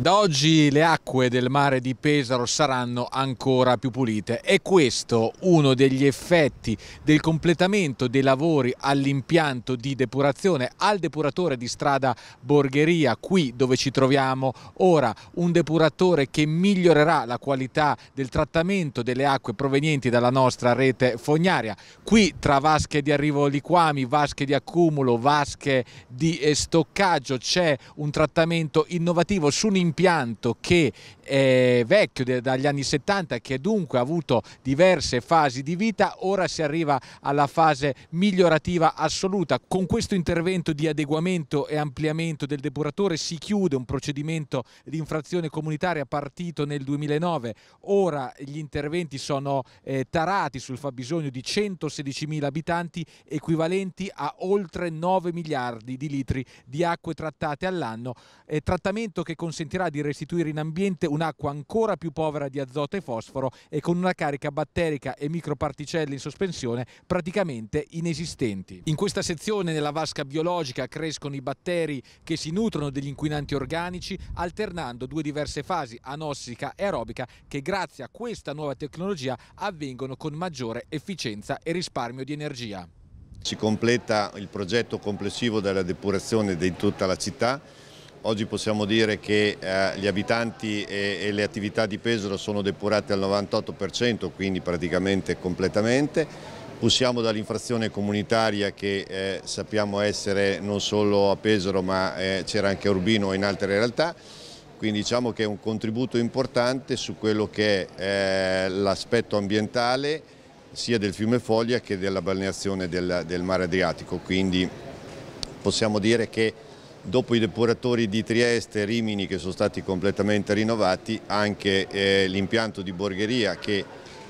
Da oggi le acque del mare di Pesaro saranno ancora più pulite. È questo uno degli effetti del completamento dei lavori all'impianto di depurazione, al depuratore di strada Borgheria, qui dove ci troviamo ora. Un depuratore che migliorerà la qualità del trattamento delle acque provenienti dalla nostra rete fognaria. Qui tra vasche di arrivo liquami, vasche di accumulo, vasche di stoccaggio c'è un trattamento innovativo su un impianto impianto che è eh, vecchio dagli anni 70 che dunque ha avuto diverse fasi di vita, ora si arriva alla fase migliorativa assoluta. Con questo intervento di adeguamento e ampliamento del depuratore si chiude un procedimento di infrazione comunitaria partito nel 2009, ora gli interventi sono eh, tarati sul fabbisogno di 116.000 abitanti equivalenti a oltre 9 miliardi di litri di acque trattate all'anno, eh, trattamento che consentirà consentirà di restituire in ambiente un'acqua ancora più povera di azoto e fosforo e con una carica batterica e microparticelle in sospensione praticamente inesistenti. In questa sezione nella vasca biologica crescono i batteri che si nutrono degli inquinanti organici alternando due diverse fasi anossica e aerobica che grazie a questa nuova tecnologia avvengono con maggiore efficienza e risparmio di energia. Si completa il progetto complessivo della depurazione di tutta la città Oggi possiamo dire che eh, gli abitanti e, le attività di Pesaro sono depurate al 98%, quindi praticamente completamente. Possiamo dall'infrazione comunitaria che eh, sappiamo essere non solo a Pesaro ma eh, c'era anche a Urbino e in altre realtà. Quindi diciamo che è un contributo importante su quello che è l'aspetto ambientale sia del fiume Foglia che della balneazione del mare Adriatico. Quindi possiamo dire che Dopo i depuratori di Trieste e Rimini che sono stati completamente rinnovati, anche eh, l'impianto di Borgheria che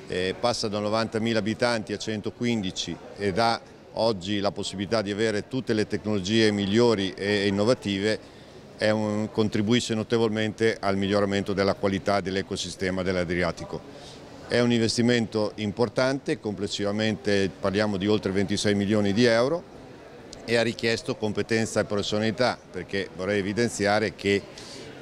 eh, passa da 90.000 abitanti a 115 e dà oggi la possibilità di avere tutte le tecnologie migliori e innovative, un, contribuisce notevolmente al miglioramento della qualità dell'ecosistema dell'Adriatico. È un investimento importante, complessivamente parliamo di oltre 26 milioni di euro e ha richiesto competenza e professionalità perché vorrei evidenziare che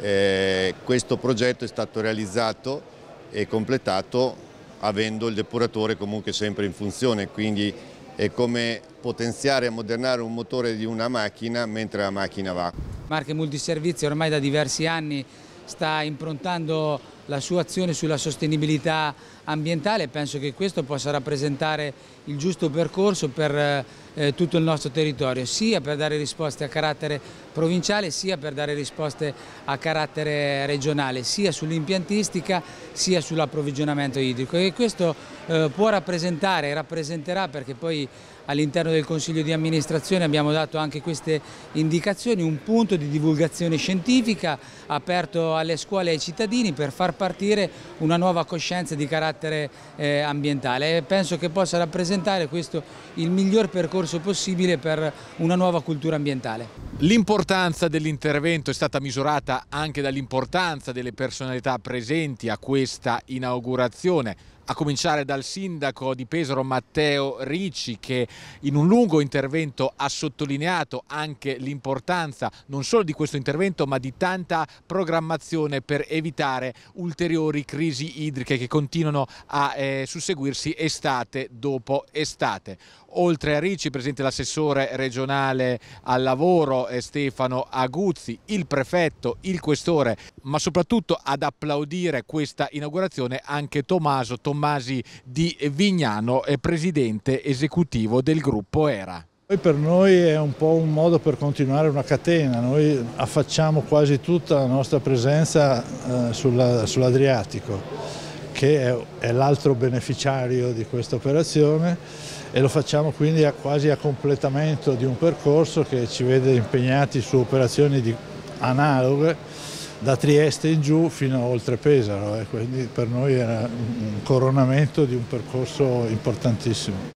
eh, questo progetto è stato realizzato e completato avendo il depuratore comunque sempre in funzione, quindi è come potenziare e modernare un motore di una macchina mentre la macchina va. Marche Multiservizio ormai da diversi anni sta improntando la sua azione sulla sostenibilità ambientale e penso che questo possa rappresentare il giusto percorso per eh, eh, tutto il nostro territorio, sia per dare risposte a carattere provinciale, sia per dare risposte a carattere regionale, sia sull'impiantistica, sia sull'approvvigionamento idrico e questo eh, può rappresentare e rappresenterà perché poi all'interno del Consiglio di amministrazione abbiamo dato anche queste indicazioni, un punto di divulgazione scientifica aperto alle scuole e ai cittadini per far partire una nuova coscienza di carattere eh, ambientale e penso che possa rappresentare questo il miglior percorso possibile per una nuova cultura ambientale. L'importanza dell'intervento è stata misurata anche dall'importanza delle personalità presenti a questa inaugurazione, a cominciare dal sindaco di Pesaro Matteo Ricci che in un lungo intervento ha sottolineato anche l'importanza non solo di questo intervento ma di tanta programmazione per evitare ulteriori crisi idriche che continuano a eh, susseguirsi estate dopo estate. Oltre a Ricci presente l'assessore regionale al lavoro Stefano Aguzzi, il prefetto, il questore, ma soprattutto ad applaudire questa inaugurazione anche Tommaso Tommasi di Vignano, presidente esecutivo del gruppo ERA. Per noi è un po' un modo per continuare una catena, noi affacciamo quasi tutta la nostra presenza eh, sull'Adriatico che è, l'altro beneficiario di questa operazione e lo facciamo quindi a quasi a completamento di un percorso che ci vede impegnati su operazioni analoghe da Trieste in giù fino a oltre Pesaro e eh, quindi per noi era un coronamento di un percorso importantissimo.